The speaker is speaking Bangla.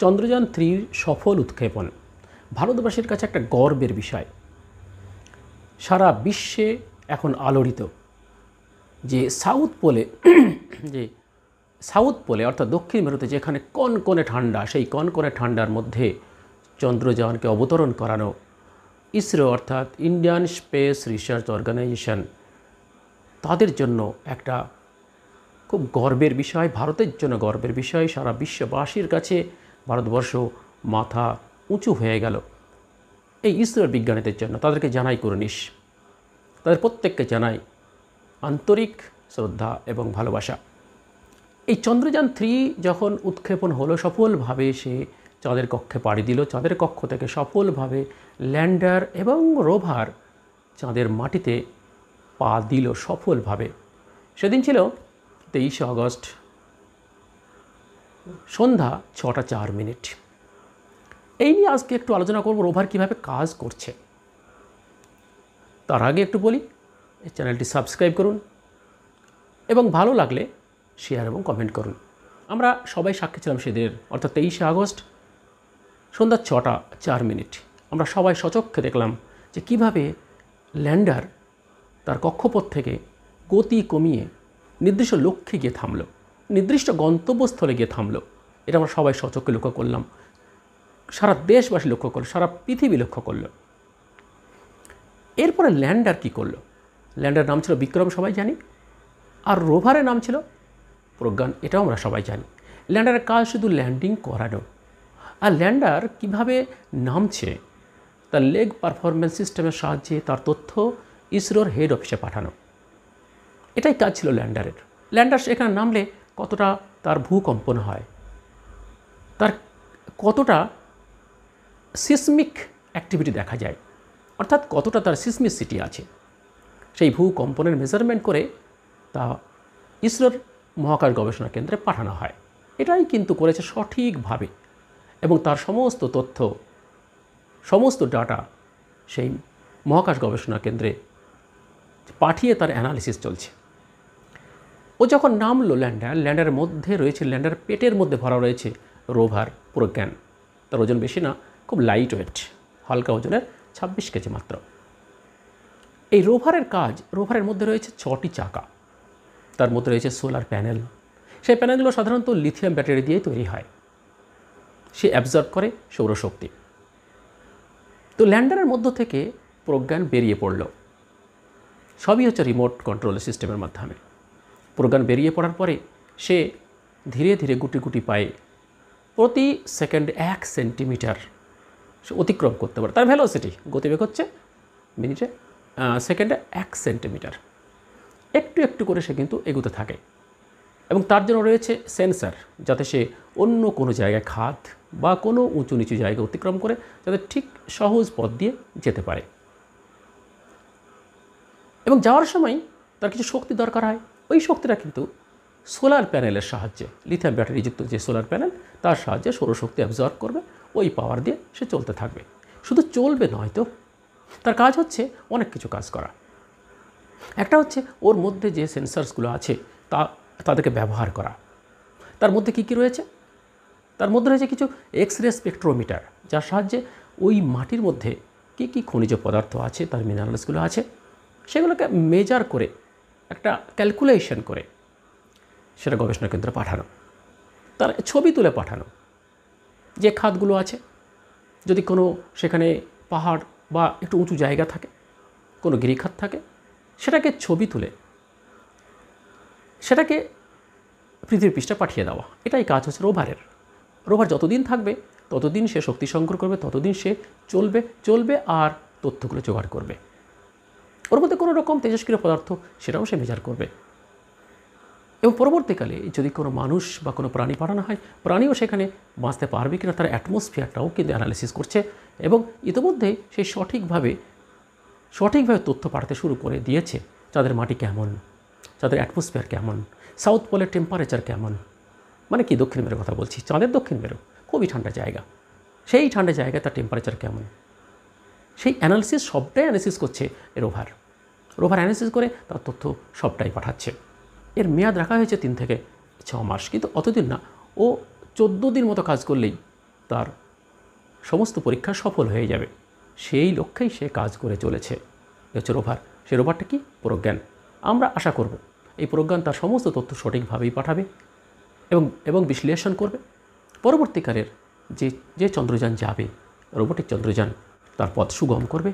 চন্দ্রযান থ্রির সফল উৎক্ষেপণ ভারতবাসীর কাছে একটা গর্বের বিষয় সারা বিশ্বে এখন আলোড়িত যে সাউথ পোলে যে সাউথ পোলে অর্থাৎ দক্ষিণ মেরুতে যেখানে কনকনে ঠান্ডা সেই কনকনে ঠান্ডার মধ্যে চন্দ্রযানকে অবতরণ করানো ইসরো অর্থাৎ ইন্ডিয়ান স্পেস রিসার্চ অর্গানাইজেশন তাদের জন্য একটা খুব গর্বের বিষয় ভারতের জন্য গর্বের বিষয় সারা বিশ্ববাসীর কাছে ভারতবর্ষ মাথা উঁচু হয়ে গেল এই ইসরোর বিজ্ঞানীদের জন্য তাদেরকে জানাই নিস তাদের প্রত্যেককে জানাই আন্তরিক শ্রদ্ধা এবং ভালোবাসা এই চন্দ্রযান থ্রি যখন উৎক্ষেপণ হলো সফলভাবে সে চাঁদের কক্ষে পাড়ি দিল চাঁদের কক্ষ থেকে সফলভাবে ল্যান্ডার এবং রোভার চাঁদের মাটিতে পা দিল সফলভাবে সেদিন ছিল তেইশে আগস্ট সন্ধ্যা ছটা চার মিনিট এই নিয়ে আজকে একটু আলোচনা করব রোভার কীভাবে কাজ করছে তার আগে একটু বলি এই চ্যানেলটি সাবস্ক্রাইব করুন এবং ভালো লাগলে শেয়ার এবং কমেন্ট করুন আমরা সবাই সাক্ষী ছিলাম সেদের অর্থাৎ তেইশে আগস্ট সন্ধ্যা ছটা চার মিনিট আমরা সবাই সচক্ষে দেখলাম যে কিভাবে ল্যান্ডার তার কক্ষপথ থেকে গতি কমিয়ে নির্দিষ্ট লক্ষ্যে গিয়ে থামলো নির্দিষ্ট গন্তব্যস্থলে গিয়ে থামলো এটা আমরা সবাই সচক্ষে লক্ষ্য করলাম সারা দেশবাসী লক্ষ্য করলো সারা পৃথিবী লক্ষ্য করলো এরপরে ল্যান্ডার কি করলো ল্যান্ডার নাম ছিল বিক্রম সবাই জানি আর রোভারের নাম ছিল প্রজ্ঞান এটাও আমরা সবাই জানি ল্যান্ডারের কাজ শুধু ল্যান্ডিং করানো আর ল্যান্ডার কিভাবে নামছে তার লেগ পারফরমেন্স সিস্টেমের সাহায্যে তার তথ্য ইসরোর হেড অফিসে পাঠানো এটাই কাজ ছিল ল্যান্ডারের ল্যান্ডার সেখানে নামলে কতটা তার ভূকম্পন হয় তার কতটা সিসমিক অ্যাক্টিভিটি দেখা যায় অর্থাৎ কতটা তার সিটি আছে সেই ভূকম্পনের মেজারমেন্ট করে তা ইসরোর মহাকাশ গবেষণা কেন্দ্রে পাঠানো হয় এটাই কিন্তু করেছে সঠিকভাবে এবং তার সমস্ত তথ্য সমস্ত ডাটা সেই মহাকাশ গবেষণা কেন্দ্রে পাঠিয়ে তার অ্যানালিসিস চলছে ও যখন নামলো ল্যান্ডার ল্যান্ডারের মধ্যে রয়েছে ল্যান্ডার পেটের মধ্যে ভরা রয়েছে রোভার প্রজ্ঞান তার ওজন বেশি না খুব লাইট ওয়েট হালকা ওজনের ছাব্বিশ কেজি মাত্র এই রোভারের কাজ রোভারের মধ্যে রয়েছে ছটি চাকা তার মধ্যে রয়েছে সোলার প্যানেল সেই প্যানেলগুলো সাধারণত লিথিয়াম ব্যাটারি দিয়ে তৈরি হয় সে অ্যাবজর্ব করে সৌরশক্তি তো ল্যান্ডারের মধ্য থেকে প্রজ্ঞান বেরিয়ে পড়ল সবই হচ্ছে রিমোট কন্ট্রোল সিস্টেমের মাধ্যমে প্রজ্ঞান বেরিয়ে পড়ার পরে সে ধীরে ধীরে গুটি গুটি পায়ে প্রতি সেকেন্ড এক সেন্টিমিটার সে অতিক্রম করতে পারে তার ভ্যালোসিটি গতিবেগ হচ্ছে মিনিটে সেকেন্ডে এক সেন্টিমিটার একটু একটু করে সে কিন্তু এগুতে থাকে এবং তার জন্য রয়েছে সেন্সার যাতে সে অন্য কোনো জায়গায় খাত বা কোনো উঁচু নিচু জায়গা অতিক্রম করে যাতে ঠিক সহজ পথ দিয়ে যেতে পারে এবং যাওয়ার সময় তার কিছু শক্তি দরকার হয় ওই শক্তিটা কিন্তু সোলার প্যানেলের সাহায্যে লিথিয়াম ব্যাটারিযুক্ত যে সোলার প্যানেল তার সাহায্যে সৌরশক্তি অ্যাবজর্ব করবে ওই পাওয়ার দিয়ে সে চলতে থাকবে শুধু চলবে নয় তো তার কাজ হচ্ছে অনেক কিছু কাজ করা একটা হচ্ছে ওর মধ্যে যে সেন্সার্সগুলো আছে তা তাদেরকে ব্যবহার করা তার মধ্যে কি কি রয়েছে তার মধ্যে রয়েছে কিছু এক্স রে স্পেকট্রোমিটার যার সাহায্যে ওই মাটির মধ্যে কী কী খনিজ পদার্থ আছে তার মিনারেলসগুলো আছে সেগুলোকে মেজার করে একটা ক্যালকুলেশন করে সেটা গবেষণা কেন্দ্রে পাঠানো তার ছবি তুলে পাঠানো যে খাতগুলো আছে যদি কোনো সেখানে পাহাড় বা একটু উঁচু জায়গা থাকে কোনো গিরিখাত থাকে সেটাকে ছবি তুলে সেটাকে পৃথিবীর পৃষ্ঠা পাঠিয়ে দেওয়া এটাই কাজ হচ্ছে রোভারের রোভার যতদিন থাকবে ততদিন সে শক্তি সংগ্রহ করবে ততদিন সে চলবে চলবে আর তথ্যগুলো জোগাড় করবে ওর মধ্যে কোনো রকম তেজস্ক্রিয় পদার্থ সেটাও সে মেজার করবে এবং পরবর্তীকালে যদি কোনো মানুষ বা কোনো প্রাণী পাঠানো হয় প্রাণীও সেখানে বাঁচতে পারবে কিনা তার অ্যাটমসফিয়ারটাও কিন্তু অ্যানালিসিস করছে এবং ইতিমধ্যে সে সঠিকভাবে সঠিকভাবে তথ্য পাঠাতে শুরু করে দিয়েছে তাদের মাটি কেমন তাদের অ্যাটমসফিয়ার কেমন সাউথ পোলের টেম্পারেচার কেমন মানে কি দক্ষিণ মেরুর কথা বলছি চাঁদের দক্ষিণ মেরু খুবই ঠান্ডা জায়গা সেই ঠান্ডা জায়গায় তার টেম্পারেচার কেমন সেই অ্যানালিসিস সবটাই অ্যানালিসিস করছে রোভার রোভার অ্যানালিসিস করে তার তথ্য সবটাই পাঠাচ্ছে এর মেয়াদ রাখা হয়েছে তিন থেকে ছ মাস কিন্তু অতদিন না ও চোদ্দো দিন মতো কাজ করলেই তার সমস্ত পরীক্ষা সফল হয়ে যাবে সেই লক্ষ্যেই সে কাজ করে চলেছে এ হচ্ছে রোভার সে রোভারটা কি প্রজ্ঞান আমরা আশা করব এই প্রজ্ঞান তার সমস্ত তথ্য সঠিকভাবেই পাঠাবে এবং এবং বিশ্লেষণ করবে পরবর্তীকালের যে যে চন্দ্রযান যাবে রোবটিক চন্দ্রযান তার পথ সুগম করবে